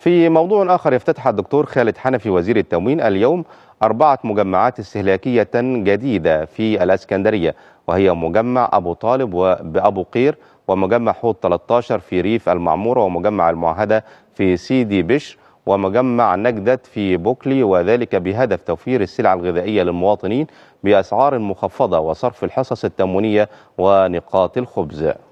في موضوع آخر يفتتح الدكتور خالد حنفي وزير التموين اليوم أربعة مجمعات استهلاكية جديدة في الأسكندرية وهي مجمع أبو طالب وأبو قير ومجمع حوض 13 في ريف المعمورة ومجمع المعهدة في سيدي بشر ومجمع نجدة في بوكلي وذلك بهدف توفير السلع الغذائية للمواطنين بأسعار مخفضة وصرف الحصص التموينية ونقاط الخبز